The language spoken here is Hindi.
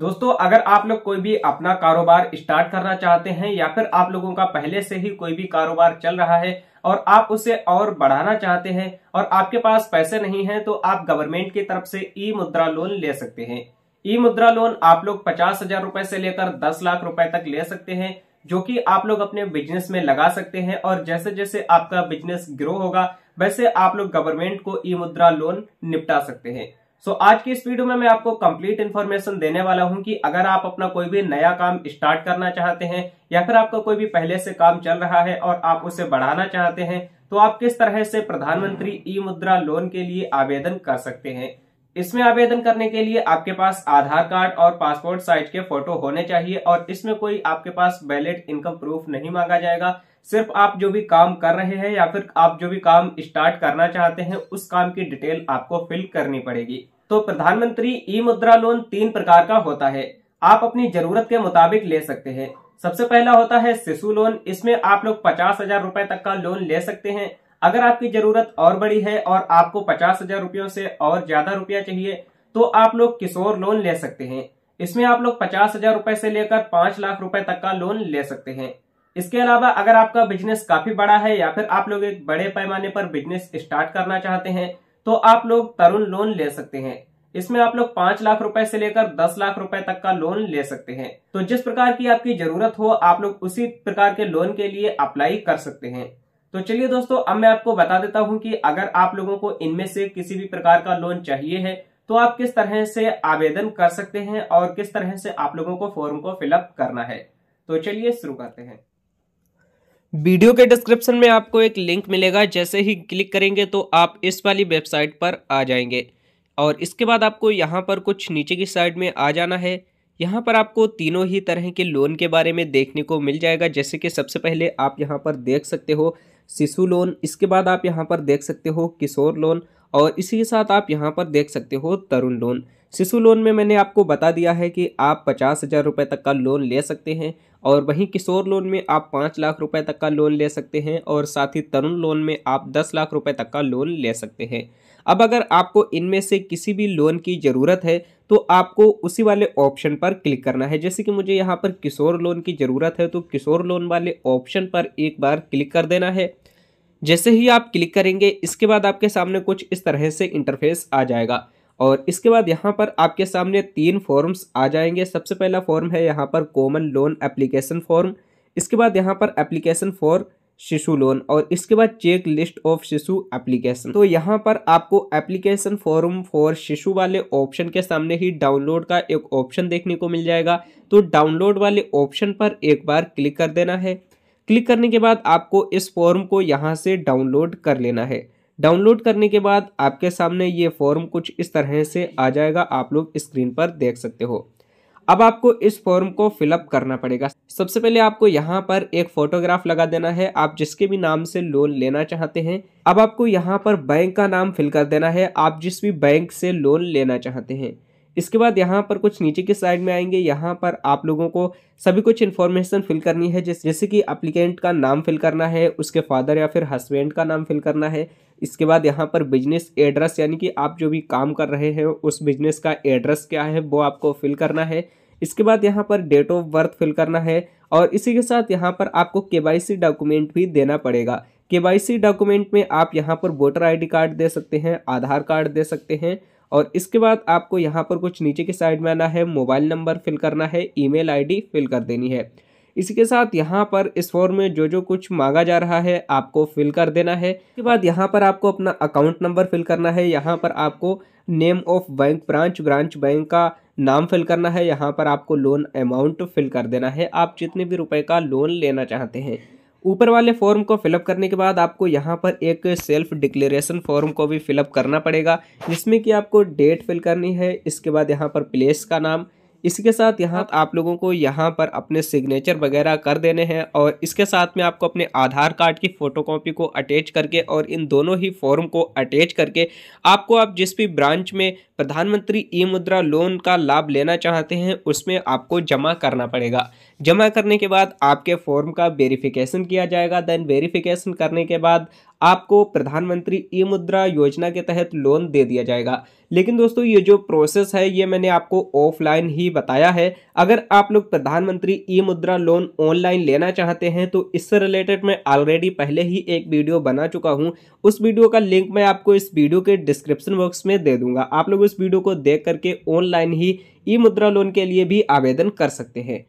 दोस्तों अगर आप लोग कोई भी अपना कारोबार स्टार्ट करना चाहते हैं या फिर आप लोगों का पहले से ही कोई भी कारोबार चल रहा है और आप उसे और बढ़ाना चाहते हैं और आपके पास पैसे नहीं हैं तो आप गवर्नमेंट की तरफ से ई मुद्रा लोन ले सकते हैं ई मुद्रा लोन आप लोग पचास हजार रुपए से लेकर दस लाख रुपए तक ले सकते हैं जो कि आप लोग अपने बिजनेस में लगा सकते हैं और जैसे जैसे आपका बिजनेस ग्रो होगा वैसे आप लोग गवर्नमेंट को ई मुद्रा लोन निपटा सकते हैं सो आज की इस वीडियो में मैं आपको कंप्लीट इन्फॉर्मेशन देने वाला हूं कि अगर आप अपना कोई भी नया काम स्टार्ट करना चाहते हैं या फिर आपका कोई भी पहले से काम चल रहा है और आप उसे बढ़ाना चाहते हैं तो आप किस तरह से प्रधानमंत्री ई मुद्रा लोन के लिए आवेदन कर सकते हैं इसमें आवेदन करने के लिए आपके पास आधार कार्ड और पासपोर्ट साइज के फोटो होने चाहिए और इसमें कोई आपके पास वैलिड इनकम प्रूफ नहीं मांगा जाएगा सिर्फ आप जो भी काम कर रहे हैं या फिर आप जो भी काम स्टार्ट करना चाहते हैं उस काम की डिटेल आपको फिल करनी पड़ेगी तो प्रधानमंत्री ई मुद्रा लोन तीन प्रकार का होता है आप अपनी जरूरत के मुताबिक ले सकते हैं सबसे पहला होता है शिशु लोन इसमें आप लोग पचास हजार रुपए तक का लोन ले सकते हैं अगर आपकी जरूरत और बड़ी है और आपको पचास हजार रुपयों से और ज्यादा रुपया चाहिए तो आप लोग किशोर लोन ले सकते हैं इसमें आप लोग पचास हजार रुपए से लेकर पांच लाख रुपए तक का लोन ले सकते हैं इसके अलावा अगर आपका बिजनेस काफी बड़ा है या फिर आप लोग एक बड़े पैमाने पर बिजनेस स्टार्ट करना चाहते हैं तो आप लोग तरुण लोन ले सकते हैं इसमें आप लोग पांच लाख रुपए से लेकर दस लाख रुपए तक का लोन ले सकते हैं तो जिस प्रकार की आपकी जरूरत हो आप लोग उसी प्रकार के लोन के लिए अप्लाई कर सकते हैं तो चलिए दोस्तों अब मैं आपको बता देता हूं कि अगर आप लोगों को इनमें से किसी भी प्रकार का लोन चाहिए है तो आप किस तरह से आवेदन कर सकते हैं और किस तरह से आप लोगों को फॉर्म को फिलअप करना है तो चलिए शुरू करते हैं वीडियो के डिस्क्रिप्शन में आपको एक लिंक मिलेगा जैसे ही क्लिक करेंगे तो आप इस वाली वेबसाइट पर आ जाएंगे और इसके बाद आपको यहाँ पर कुछ नीचे की साइड में आ जाना है यहाँ पर आपको तीनों ही तरह के लोन के बारे में देखने को मिल जाएगा जैसे कि सबसे पहले आप यहाँ पर देख सकते हो शिशु लोन इसके बाद आप यहाँ पर देख सकते हो किशोर लोन और इसी के साथ आप यहाँ पर देख सकते हो तरुण लोन शिशु लोन में मैंने आपको बता दिया है कि आप पचास हज़ार रुपये तक का लोन ले सकते हैं और वहीं किशोर लोन में आप पाँच लाख रुपए तक का लोन ले सकते हैं और साथ ही तरुण लोन में आप दस लाख रुपए तक का लोन ले सकते हैं अब अगर आपको इनमें से किसी भी लोन की ज़रूरत है तो आपको उसी वाले ऑप्शन पर क्लिक करना है जैसे कि मुझे यहाँ पर किशोर लोन की ज़रूरत है तो किशोर लोन वाले ऑप्शन पर एक बार क्लिक कर देना है जैसे ही आप क्लिक करेंगे इसके बाद आपके सामने कुछ इस तरह से इंटरफेस आ जाएगा और इसके बाद यहाँ पर आपके सामने तीन फॉर्म्स आ जाएंगे सबसे पहला फॉर्म है यहाँ पर कॉमन लोन एप्लीकेशन फॉर्म इसके बाद यहाँ पर एप्लीकेशन फॉर शिशु लोन और इसके बाद check list of Shishu application तो यहाँ पर आपको एप्लीकेशन फॉर्म फॉर शिशु वाले ऑप्शन के सामने ही डाउनलोड का एक ऑप्शन देखने को मिल जाएगा तो डाउनलोड वाले ऑप्शन पर एक बार क्लिक कर देना है क्लिक करने के बाद आपको इस फॉर्म को यहाँ से डाउनलोड कर लेना है डाउनलोड करने के बाद आपके सामने ये फॉर्म कुछ इस तरह से आ जाएगा आप लोग स्क्रीन पर देख सकते हो अब आपको इस फॉर्म को फिलअप करना पड़ेगा सबसे पहले आपको यहाँ पर एक फोटोग्राफ लगा देना है आप जिसके भी नाम से लोन लेना चाहते हैं अब आपको यहाँ पर बैंक का नाम फिल कर देना है आप जिस भी बैंक से लोन लेना चाहते हैं इसके बाद यहाँ पर कुछ नीचे की साइड में आएंगे यहाँ पर आप लोगों को सभी कुछ इन्फॉर्मेशन फिल करनी है जैसे कि अप्लीकेंट का नाम फिल करना है उसके फादर या फिर हस्बैंड का नाम फिल करना है इसके बाद यहाँ पर बिजनेस एड्रेस यानी कि आप जो भी काम कर रहे हैं उस बिजनेस का एड्रेस क्या है वो आपको फिल करना है इसके बाद यहाँ पर डेट ऑफ बर्थ फिल करना है और इसी के साथ यहाँ पर आपको के डॉक्यूमेंट भी देना पड़ेगा के डॉक्यूमेंट में आप यहाँ पर वोटर डी कार्ड दे सकते हैं आधार कार्ड दे सकते हैं और इसके बाद आपको यहाँ पर कुछ नीचे के साइड में आना है मोबाइल नंबर फिल करना है ईमेल आईडी फिल कर देनी है इसी के साथ यहाँ पर इस फॉर्म में जो जो कुछ मांगा जा रहा है आपको फिल कर देना है इसके बाद यहाँ पर आपको अपना अकाउंट नंबर फिल करना है यहाँ पर आपको name of bank branch branch bank का नाम फिल करना है यहाँ पर आपको लोन अमाउंट फिल कर देना है आप जितने भी रुपए का लोन लेना चाहते हैं ऊपर वाले फॉर्म को फिलअप करने के बाद आपको यहाँ पर एक सेल्फ डिक्लेरेशन फॉर्म को भी फिलअप करना पड़ेगा जिसमें कि आपको डेट फिल करनी है इसके बाद यहाँ पर प्लेस का नाम इसके साथ यहाँ आप लोगों को यहाँ पर अपने सिग्नेचर वगैरह कर देने हैं और इसके साथ में आपको अपने आधार कार्ड की फ़ोटोकॉपी को अटैच करके और इन दोनों ही फॉर्म को अटैच करके आपको आप जिस भी ब्रांच में प्रधानमंत्री ई मुद्रा लोन का लाभ लेना चाहते हैं उसमें आपको जमा करना पड़ेगा जमा करने के बाद आपके फॉर्म का वेरिफिकेशन किया जाएगा देन वेरिफिकेशन करने के बाद आपको प्रधानमंत्री ई मुद्रा योजना के तहत लोन दे दिया जाएगा लेकिन दोस्तों ये जो प्रोसेस है ये मैंने आपको ऑफलाइन ही बताया है अगर आप लोग प्रधानमंत्री ई मुद्रा लोन ऑनलाइन लेना चाहते हैं तो इससे रिलेटेड मैं ऑलरेडी पहले ही एक वीडियो बना चुका हूँ उस वीडियो का लिंक मैं आपको इस वीडियो के डिस्क्रिप्शन बॉक्स में दे दूंगा आप लोग उस वीडियो को देख करके ऑनलाइन ही ई मुद्रा लोन के लिए भी आवेदन कर सकते हैं